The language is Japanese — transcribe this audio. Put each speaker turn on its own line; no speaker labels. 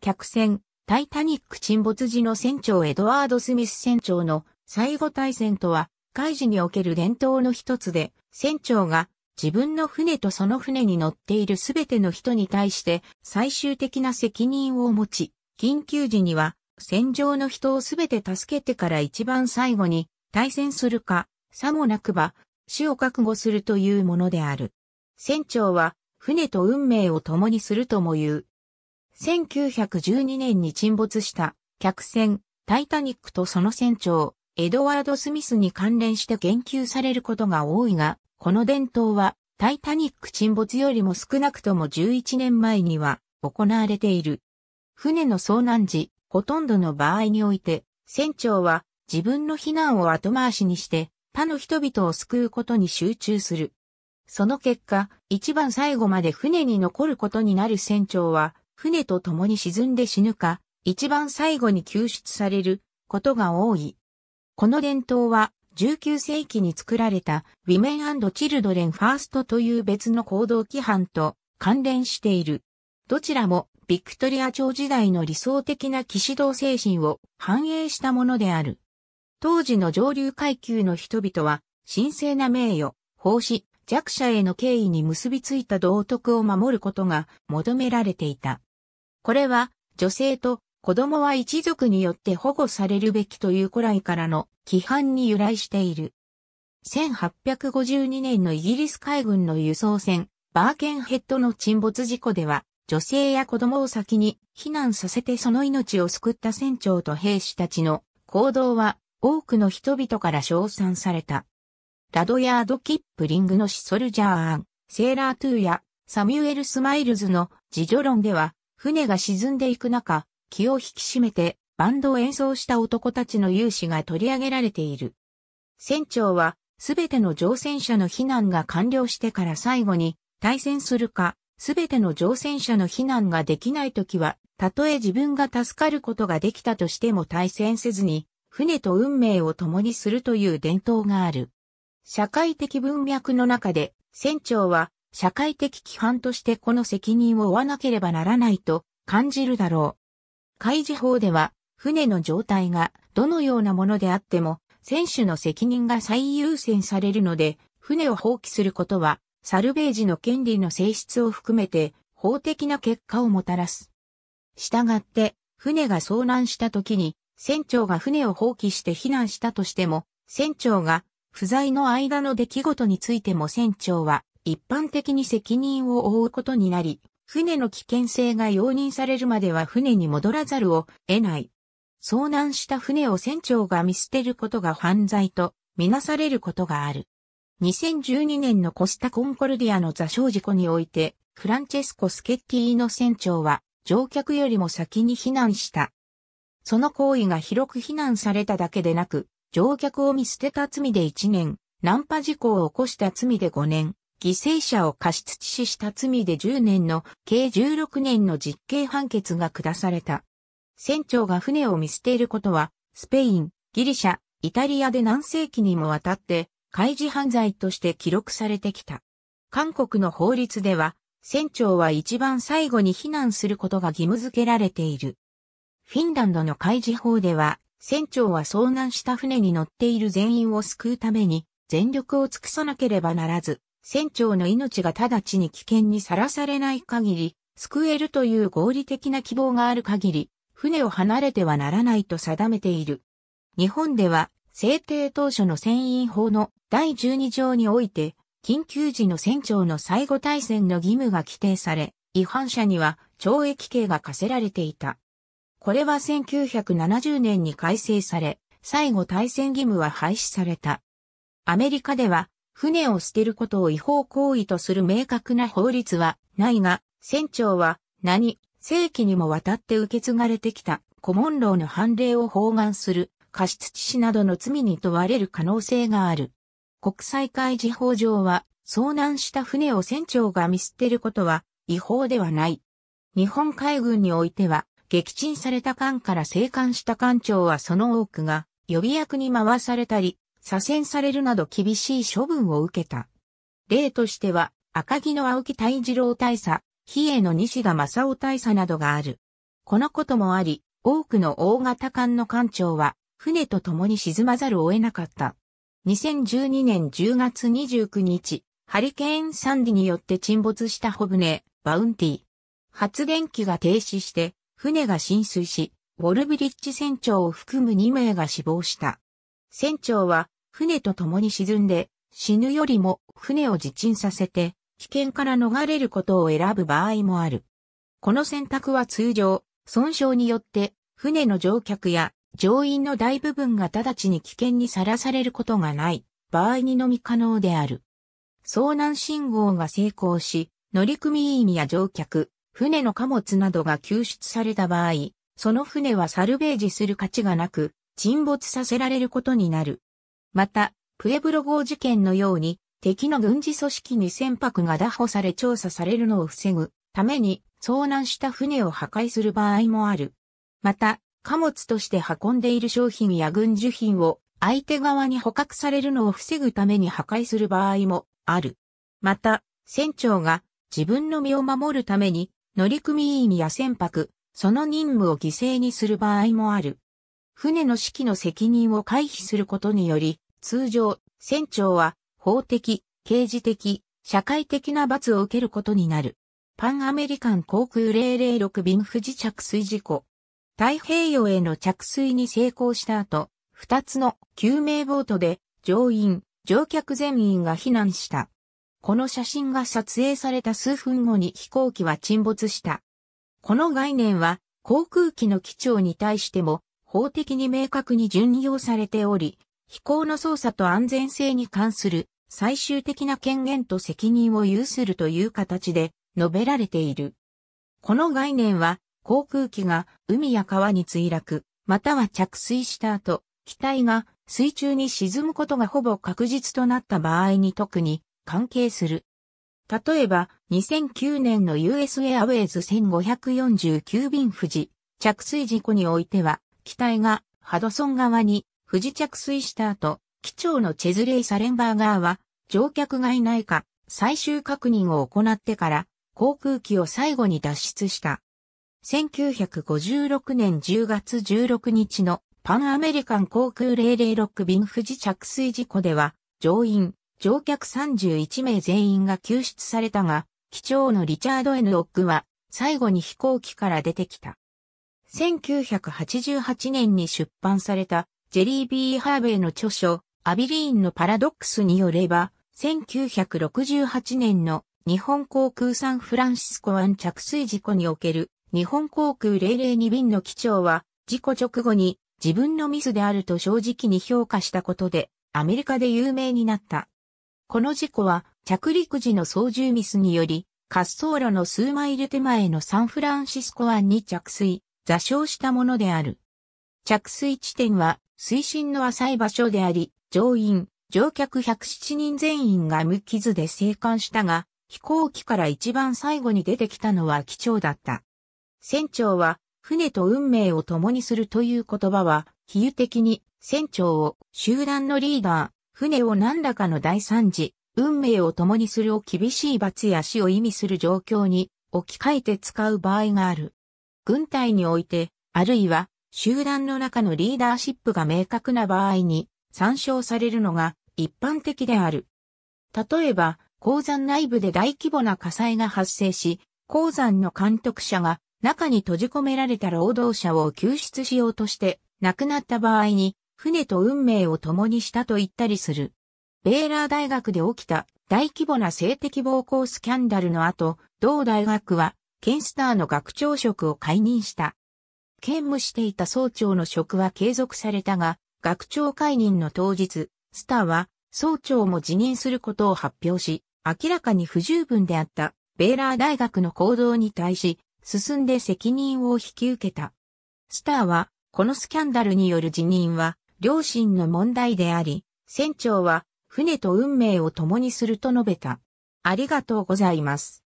客船、タイタニック沈没時の船長エドワード・スミス船長の最後対戦とは、海事における伝統の一つで、船長が自分の船とその船に乗っているすべての人に対して最終的な責任を持ち、緊急時には船上の人をすべて助けてから一番最後に対戦するか、さもなくば死を覚悟するというものである。船長は船と運命を共にするとも言う。1912年に沈没した客船タイタニックとその船長エドワード・スミスに関連して言及されることが多いが、この伝統はタイタニック沈没よりも少なくとも11年前には行われている。船の遭難時、ほとんどの場合において、船長は自分の避難を後回しにして他の人々を救うことに集中する。その結果、一番最後まで船に残ることになる船長は、船と共に沈んで死ぬか、一番最後に救出されることが多い。この伝統は19世紀に作られたウィメンチルドレンファーストという別の行動規範と関連している。どちらもビクトリア朝時代の理想的な騎士道精神を反映したものである。当時の上流階級の人々は神聖な名誉、奉仕、弱者への敬意に結びついた道徳を守ることが求められていた。これは、女性と子供は一族によって保護されるべきという古来からの規範に由来している。1852年のイギリス海軍の輸送船、バーケンヘッドの沈没事故では、女性や子供を先に避難させてその命を救った船長と兵士たちの行動は多くの人々から称賛された。ラドヤード・キップリングのシソルジャー・アン、セーラー・トゥーやサミュエル・スマイルズの自助論では船が沈んでいく中、気を引き締めてバンドを演奏した男たちの勇姿が取り上げられている。船長は、すべての乗船者の避難が完了してから最後に、対戦するか、すべての乗船者の避難ができないときは、たとえ自分が助かることができたとしても対戦せずに、船と運命を共にするという伝統がある。社会的文脈の中で、船長は社会的規範としてこの責任を負わなければならないと感じるだろう。海事法では、船の状態がどのようなものであっても、選手の責任が最優先されるので、船を放棄することは、サルベージの権利の性質を含めて、法的な結果をもたらす。したがって、船が遭難した時に、船長が船を放棄して避難したとしても、船長が不在の間の出来事についても船長は一般的に責任を負うことになり、船の危険性が容認されるまでは船に戻らざるを得ない。遭難した船を船長が見捨てることが犯罪とみなされることがある。2012年のコスタ・コンコルディアの座礁事故において、フランチェスコ・スケッティの船長は乗客よりも先に避難した。その行為が広く避難されただけでなく、乗客を見捨てた罪で1年、ナンパ事故を起こした罪で5年、犠牲者を過失致死した罪で10年の計16年の実刑判決が下された。船長が船を見捨てることは、スペイン、ギリシャ、イタリアで何世紀にもわたって、開示犯罪として記録されてきた。韓国の法律では、船長は一番最後に避難することが義務付けられている。フィンランドの開示法では、船長は遭難した船に乗っている全員を救うために全力を尽くさなければならず、船長の命が直ちに危険にさらされない限り、救えるという合理的な希望がある限り、船を離れてはならないと定めている。日本では、制定当初の船員法の第12条において、緊急時の船長の最後対戦の義務が規定され、違反者には懲役刑が課せられていた。これは1970年に改正され、最後対戦義務は廃止された。アメリカでは船を捨てることを違法行為とする明確な法律はないが、船長は何世紀にもわたって受け継がれてきた古文老の判例を包含する過失致死などの罪に問われる可能性がある。国際海事法上は遭難した船を船長が見捨てることは違法ではない。日本海軍においては撃沈された艦から生還した艦長はその多くが予備役に回されたり、左遷されるなど厳しい処分を受けた。例としては、赤木の青木大二郎大佐、比叡の西田正夫大佐などがある。このこともあり、多くの大型艦の艦長は、船と共に沈まざるを得なかった。2012年10月29日、ハリケーンサンディによって沈没したネ船、バウンティ。発電機が停止して、船が浸水し、ウォルブリッジ船長を含む2名が死亡した。船長は船と共に沈んで死ぬよりも船を自沈させて危険から逃れることを選ぶ場合もある。この選択は通常、損傷によって船の乗客や乗員の大部分が直ちに危険にさらされることがない場合にのみ可能である。遭難信号が成功し、乗組員や乗客、船の貨物などが救出された場合、その船はサルベージする価値がなく、沈没させられることになる。また、プエブロ号事件のように、敵の軍事組織に船舶が拿捕され調査されるのを防ぐために遭難した船を破壊する場合もある。また、貨物として運んでいる商品や軍需品を相手側に捕獲されるのを防ぐために破壊する場合もある。また、船長が自分の身を守るために乗組員や船舶、その任務を犠牲にする場合もある。船の指揮の責任を回避することにより、通常、船長は法的、刑事的、社会的な罰を受けることになる。パンアメリカン航空006便富士着水事故。太平洋への着水に成功した後、二つの救命ボートで乗員、乗客全員が避難した。この写真が撮影された数分後に飛行機は沈没した。この概念は航空機の基調に対しても法的に明確に順用されており、飛行の操作と安全性に関する最終的な権限と責任を有するという形で述べられている。この概念は航空機が海や川に墜落、または着水した後、機体が水中に沈むことがほぼ確実となった場合に特に関係する。例えば、2009年の US i アウェイズ1549便富士着水事故においては、機体がハドソン側に不時着水した後、機長のチェズレイ・サレンバーガーは乗客がいないか最終確認を行ってから航空機を最後に脱出した。1956年10月16日のパンアメリカン航空006便不時着水事故では乗員、乗客31名全員が救出されたが、機長のリチャード・エヌ・オックは最後に飛行機から出てきた。1988年に出版されたジェリー・ビー・ハーベイの著書、アビリーンのパラドックスによれば、1968年の日本航空サンフランシスコ湾着水事故における日本航空002便の機長は事故直後に自分のミスであると正直に評価したことでアメリカで有名になった。この事故は着陸時の操縦ミスにより滑走路の数マイル手前のサンフランシスコ湾に着水。座礁したものである。着水地点は水深の浅い場所であり、乗員、乗客107人全員が無傷で生還したが、飛行機から一番最後に出てきたのは機長だった。船長は、船と運命を共にするという言葉は、比喩的に船長を集団のリーダー、船を何らかの大惨事、運命を共にするを厳しい罰や死を意味する状況に置き換えて使う場合がある。軍隊において、あるいは集団の中のリーダーシップが明確な場合に参照されるのが一般的である。例えば、鉱山内部で大規模な火災が発生し、鉱山の監督者が中に閉じ込められた労働者を救出しようとして亡くなった場合に船と運命を共にしたと言ったりする。ベーラー大学で起きた大規模な性的暴行スキャンダルの後、同大学はケンスターの学長職を解任した。兼務していた総長の職は継続されたが、学長解任の当日、スターは総長も辞任することを発表し、明らかに不十分であったベーラー大学の行動に対し、進んで責任を引き受けた。スターは、このスキャンダルによる辞任は、両親の問題であり、船長は、船と運命を共にすると述べた。ありがとうございます。